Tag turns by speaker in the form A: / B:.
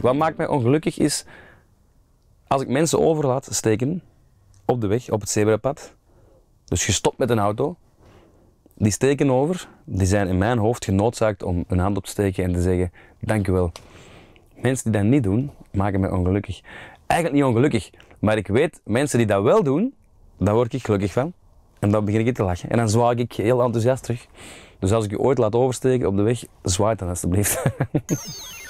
A: Wat maakt mij ongelukkig is als ik mensen over laat steken op de weg, op het zebrapad. Dus je stopt met een auto, die steken over, die zijn in mijn hoofd genoodzaakt om een hand op te steken en te zeggen dankjewel. Mensen die dat niet doen, maken mij ongelukkig. Eigenlijk niet ongelukkig, maar ik weet, mensen die dat wel doen, daar word ik gelukkig van. En dan begin ik te lachen. En dan zwaai ik heel enthousiast terug. Dus als ik je ooit laat oversteken op de weg, zwaai dan alsjeblieft.